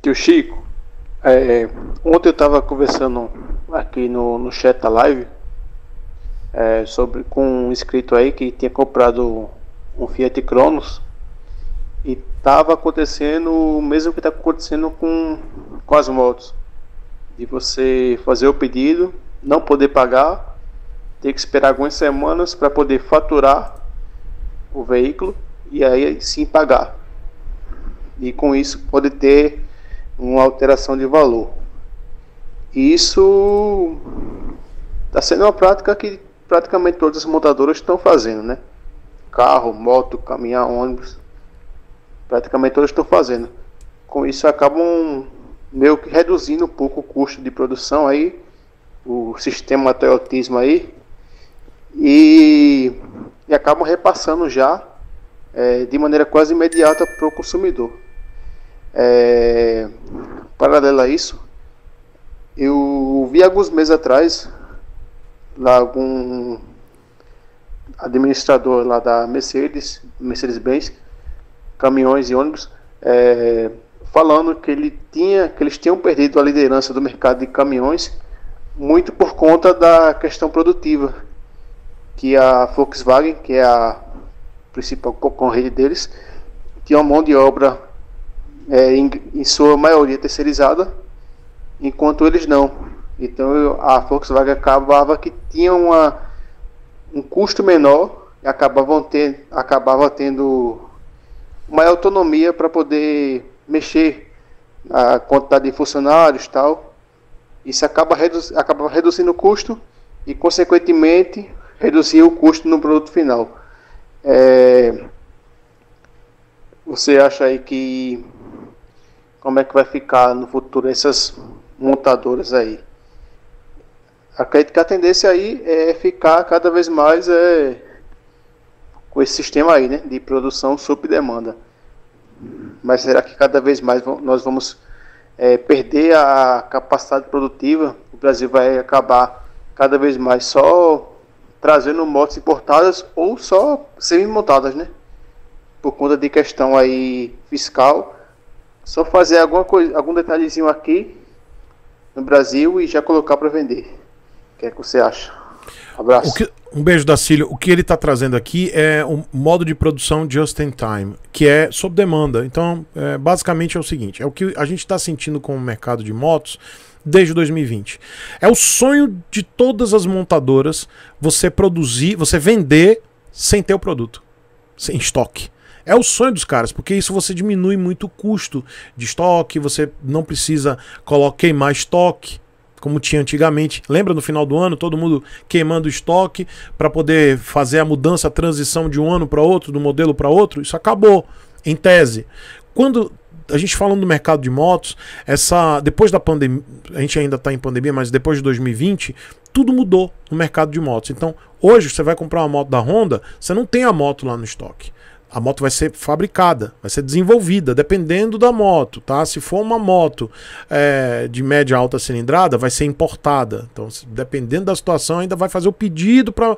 Tio Chico, é, é ontem eu estava conversando aqui no, no chat da live é, sobre, com um inscrito aí que tinha comprado um Fiat Cronos e estava acontecendo o mesmo que está acontecendo com, com as motos. De você fazer o pedido, não poder pagar, ter que esperar algumas semanas para poder faturar o veículo e aí sim pagar. E com isso pode ter uma alteração de valor. E isso está sendo uma prática que praticamente todas as montadoras estão fazendo, né? Carro, moto, caminhão, ônibus, praticamente todas estão fazendo. Com isso acabam meio que reduzindo um pouco o custo de produção aí, o sistema Toyotismo aí, e, e acabam repassando já é, de maneira quase imediata para o consumidor. É, paralelo a isso, eu vi alguns meses atrás lá algum administrador lá da Mercedes, Mercedes-Benz, caminhões e ônibus, é, falando que ele tinha, que eles tinham perdido a liderança do mercado de caminhões muito por conta da questão produtiva que a Volkswagen, que é a principal concorrente deles, tinha uma mão de obra é, em, em, sua maioria terceirizada, enquanto eles não. Então eu, a Volkswagen acabava que tinha uma, um custo menor e acabavam ter, acabava tendo maior autonomia para poder mexer na quantidade de funcionários e tal. Isso acaba, redu acaba reduzindo o custo e, consequentemente, reduzir o custo no produto final. É, você acha aí que como é que vai ficar no futuro essas montadoras aí. Acredito que a tendência aí é ficar cada vez mais é, com esse sistema aí, né, de produção sob demanda. Mas será que cada vez mais nós vamos é, perder a capacidade produtiva? O Brasil vai acabar cada vez mais só trazendo motos importadas ou só semi-montadas, né? Por conta de questão aí fiscal só fazer alguma coisa, algum detalhezinho aqui no Brasil e já colocar para vender. O que é que você acha? Um abraço. Que, um beijo da Cílio. O que ele está trazendo aqui é um modo de produção just in time, que é sob demanda. Então, é, basicamente é o seguinte: é o que a gente está sentindo com o mercado de motos desde 2020. É o sonho de todas as montadoras você produzir, você vender sem ter o produto, sem estoque. É o sonho dos caras, porque isso você diminui muito o custo de estoque, você não precisa queimar estoque, como tinha antigamente. Lembra no final do ano, todo mundo queimando estoque para poder fazer a mudança, a transição de um ano para outro, do modelo para outro? Isso acabou, em tese. Quando a gente falando do mercado de motos, essa depois da pandemia, a gente ainda está em pandemia, mas depois de 2020, tudo mudou no mercado de motos. Então, hoje você vai comprar uma moto da Honda, você não tem a moto lá no estoque a moto vai ser fabricada, vai ser desenvolvida, dependendo da moto, tá? Se for uma moto é, de média alta cilindrada, vai ser importada. Então, dependendo da situação, ainda vai fazer o pedido para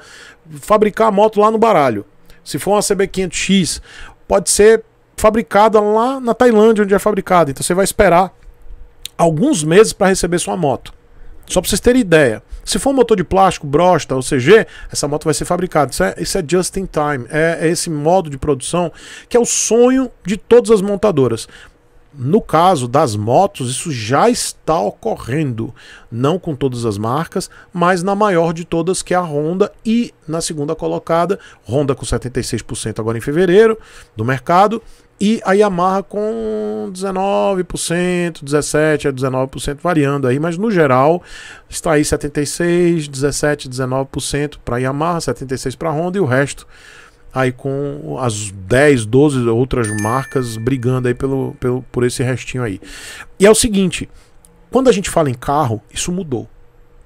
fabricar a moto lá no baralho. Se for uma CB500X, pode ser fabricada lá na Tailândia, onde é fabricada. Então, você vai esperar alguns meses para receber sua moto. Só para vocês terem ideia. Se for um motor de plástico, brosta ou CG, essa moto vai ser fabricada. Isso é, isso é just in time. É, é esse modo de produção que é o sonho de todas as montadoras. No caso das motos, isso já está ocorrendo. Não com todas as marcas, mas na maior de todas, que é a Honda, e na segunda colocada, Honda com 76% agora em fevereiro do mercado, e a Yamaha com 19%, 17% a 19% variando aí, mas no geral está aí 76%, 17%, 19% para a Yamaha, 76% para a Honda e o resto aí com as 10, 12 outras marcas brigando aí pelo, pelo, por esse restinho aí. E é o seguinte, quando a gente fala em carro, isso mudou.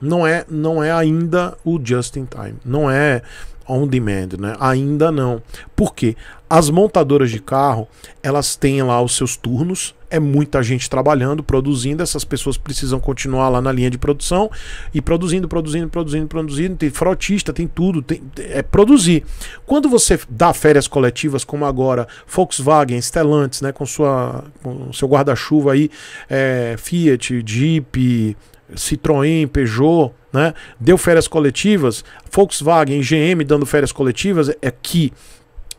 Não é, não é ainda o just in time. Não é on demand, né? Ainda não. Por quê? As montadoras de carro, elas têm lá os seus turnos, é muita gente trabalhando, produzindo, essas pessoas precisam continuar lá na linha de produção e produzindo, produzindo, produzindo, produzindo, tem frotista, tem tudo, tem, é produzir. Quando você dá férias coletivas, como agora Volkswagen, Stellantis, né, com, sua, com seu guarda-chuva aí, é, Fiat, Jeep, Citroën, Peugeot, né? Deu férias coletivas, Volkswagen, GM dando férias coletivas é que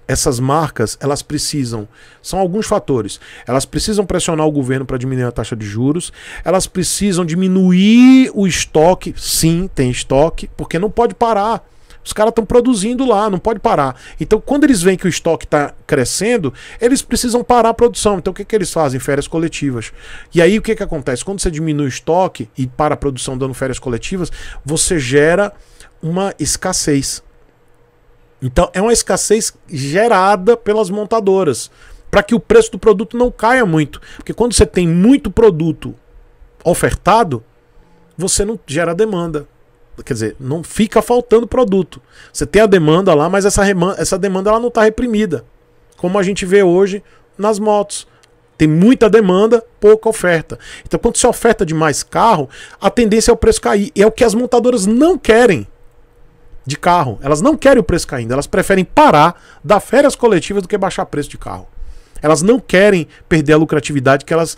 essas marcas, elas precisam, são alguns fatores. Elas precisam pressionar o governo para diminuir a taxa de juros, elas precisam diminuir o estoque, sim, tem estoque, porque não pode parar. Os caras estão produzindo lá, não pode parar. Então, quando eles veem que o estoque está crescendo, eles precisam parar a produção. Então, o que, que eles fazem? Férias coletivas. E aí, o que, que acontece? Quando você diminui o estoque e para a produção dando férias coletivas, você gera uma escassez. Então, é uma escassez gerada pelas montadoras para que o preço do produto não caia muito. Porque quando você tem muito produto ofertado, você não gera demanda. Quer dizer, não fica faltando produto. Você tem a demanda lá, mas essa, essa demanda ela não está reprimida. Como a gente vê hoje nas motos. Tem muita demanda, pouca oferta. Então, quando se oferta demais carro, a tendência é o preço cair. E é o que as montadoras não querem de carro. Elas não querem o preço caindo. Elas preferem parar, dar férias coletivas do que baixar preço de carro. Elas não querem perder a lucratividade que elas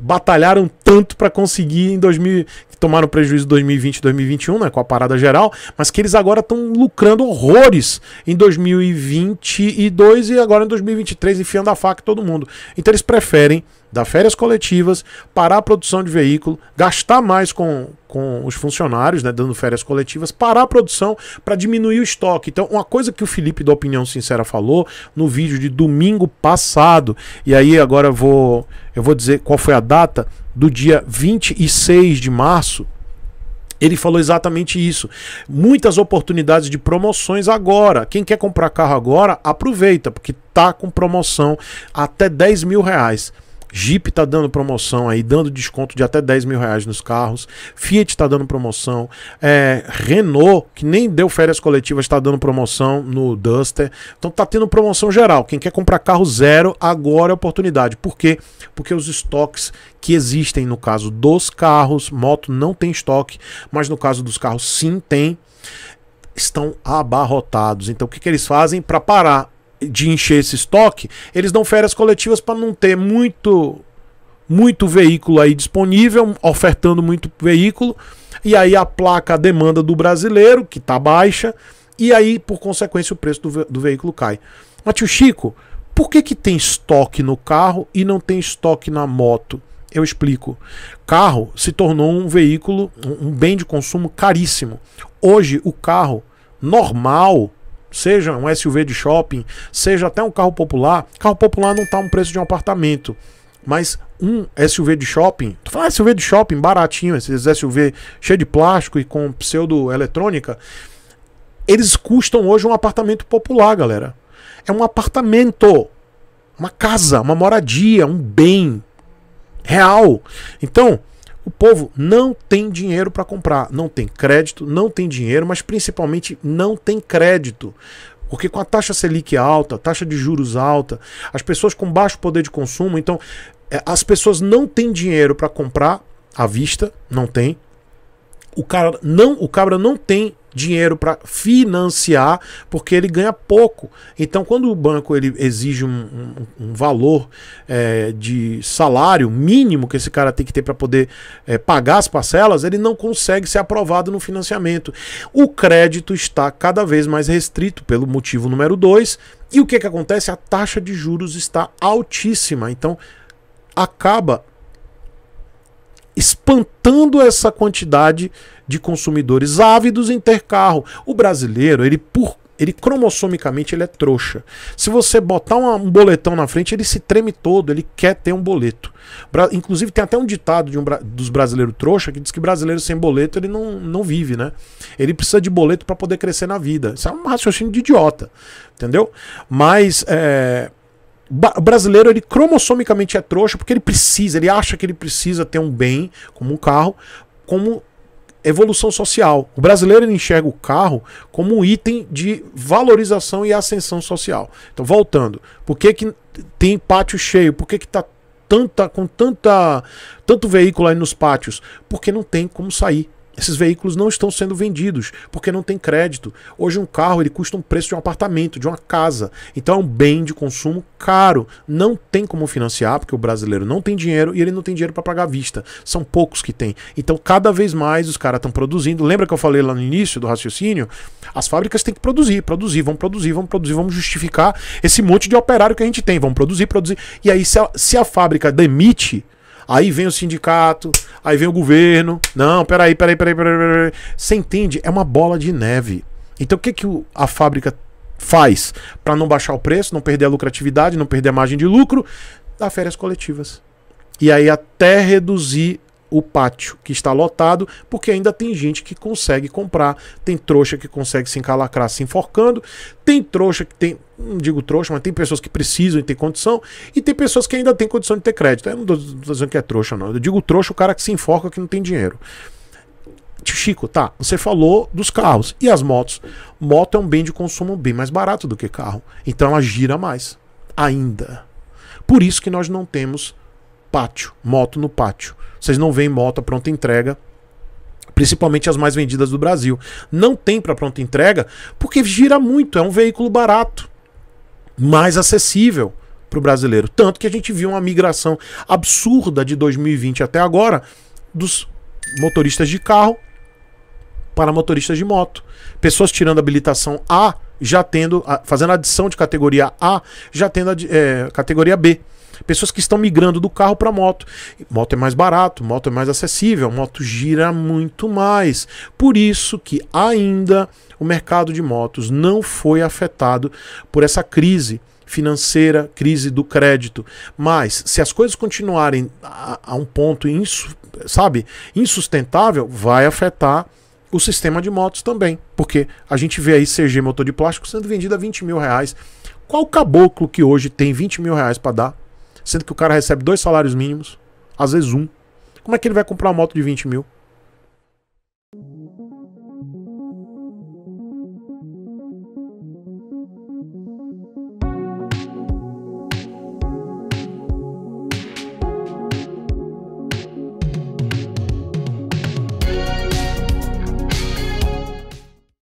batalharam tanto para conseguir em 2000, tomaram prejuízo em 2020 e 2021, né, com a parada geral, mas que eles agora estão lucrando horrores em 2022 e agora em 2023 enfiando a faca todo mundo. Então eles preferem dar férias coletivas, parar a produção de veículo, gastar mais com, com os funcionários, né, dando férias coletivas, parar a produção para diminuir o estoque. Então, uma coisa que o Felipe da Opinião Sincera falou no vídeo de domingo passado, e aí agora eu vou, eu vou dizer qual foi a data, do dia 26 de março, ele falou exatamente isso. Muitas oportunidades de promoções agora. Quem quer comprar carro agora, aproveita, porque tá com promoção até 10 mil reais. Jeep está dando promoção aí, dando desconto de até 10 mil reais nos carros. Fiat está dando promoção. É, Renault, que nem deu férias coletivas, está dando promoção no Duster. Então tá tendo promoção geral. Quem quer comprar carro zero, agora é oportunidade. Por quê? Porque os estoques que existem no caso dos carros, moto não tem estoque, mas no caso dos carros sim tem, estão abarrotados. Então o que, que eles fazem para parar de encher esse estoque, eles dão férias coletivas para não ter muito muito veículo aí disponível, ofertando muito veículo, e aí aplaca a demanda do brasileiro, que está baixa, e aí, por consequência, o preço do, ve do veículo cai. Mas, tio Chico, por que, que tem estoque no carro e não tem estoque na moto? Eu explico. Carro se tornou um veículo, um bem de consumo caríssimo. Hoje, o carro normal seja um SUV de shopping, seja até um carro popular. Carro popular não está um preço de um apartamento, mas um SUV de shopping, tu fala SUV de shopping baratinho, esses SUV cheio de plástico e com pseudo eletrônica, eles custam hoje um apartamento popular, galera. É um apartamento, uma casa, uma moradia, um bem real. Então, o povo não tem dinheiro para comprar, não tem crédito, não tem dinheiro, mas principalmente não tem crédito. Porque com a taxa Selic alta, taxa de juros alta, as pessoas com baixo poder de consumo, então é, as pessoas não têm dinheiro para comprar à vista, não tem. O cara não, o cabra não tem dinheiro para financiar, porque ele ganha pouco. Então, quando o banco ele exige um, um, um valor é, de salário mínimo que esse cara tem que ter para poder é, pagar as parcelas, ele não consegue ser aprovado no financiamento. O crédito está cada vez mais restrito, pelo motivo número dois. E o que, que acontece? A taxa de juros está altíssima. Então, acaba espantando essa quantidade de consumidores ávidos em ter carro. O brasileiro, ele por ele cromossomicamente ele é trouxa. Se você botar uma, um boletão na frente, ele se treme todo, ele quer ter um boleto. Bra Inclusive tem até um ditado de um dos brasileiros trouxa que diz que brasileiro sem boleto ele não, não vive, né? Ele precisa de boleto para poder crescer na vida. Isso é um raciocínio de idiota, entendeu? Mas é, o brasileiro ele cromossomicamente é trouxa porque ele precisa, ele acha que ele precisa ter um bem, como um carro, como evolução social. O brasileiro enxerga o carro como um item de valorização e ascensão social. Então, voltando, por que, que tem pátio cheio? Por que que tá tanta com tanta tanto veículo aí nos pátios? Porque não tem como sair esses veículos não estão sendo vendidos porque não tem crédito. Hoje um carro ele custa um preço de um apartamento, de uma casa. Então é um bem de consumo caro. Não tem como financiar porque o brasileiro não tem dinheiro e ele não tem dinheiro para pagar à vista. São poucos que tem. Então cada vez mais os caras estão produzindo. Lembra que eu falei lá no início do raciocínio? As fábricas têm que produzir, produzir, vão produzir, vão produzir, vamos justificar esse monte de operário que a gente tem. Vão produzir, produzir. E aí se a, se a fábrica demite Aí vem o sindicato, aí vem o governo. Não, peraí, peraí, peraí, peraí. peraí. Você entende? É uma bola de neve. Então o que, que a fábrica faz para não baixar o preço, não perder a lucratividade, não perder a margem de lucro? Dá férias coletivas. E aí até reduzir o pátio que está lotado, porque ainda tem gente que consegue comprar, tem trouxa que consegue se encalacrar se enforcando, tem trouxa que tem, não digo trouxa, mas tem pessoas que precisam e tem condição, e tem pessoas que ainda tem condição de ter crédito. Eu não estou dizendo que é trouxa, não. Eu digo trouxa o cara que se enforca que não tem dinheiro. Tio Chico, tá, você falou dos carros e as motos. Moto é um bem de consumo bem mais barato do que carro, então ela gira mais ainda. Por isso que nós não temos pátio, moto no pátio. Vocês não veem moto pronta entrega, principalmente as mais vendidas do Brasil. Não tem para pronta entrega porque gira muito, é um veículo barato, mais acessível para o brasileiro. Tanto que a gente viu uma migração absurda de 2020 até agora dos motoristas de carro para motoristas de moto. Pessoas tirando habilitação A, já tendo, fazendo adição de categoria A, já tendo é, categoria B. Pessoas que estão migrando do carro para moto. Moto é mais barato, moto é mais acessível, moto gira muito mais. Por isso que ainda o mercado de motos não foi afetado por essa crise financeira, crise do crédito. Mas se as coisas continuarem a, a um ponto insu, sabe, insustentável, vai afetar o sistema de motos também. Porque a gente vê aí CG motor de plástico sendo vendido a 20 mil reais. Qual caboclo que hoje tem 20 mil reais para dar sendo que o cara recebe dois salários mínimos, às vezes um. Como é que ele vai comprar uma moto de 20 mil?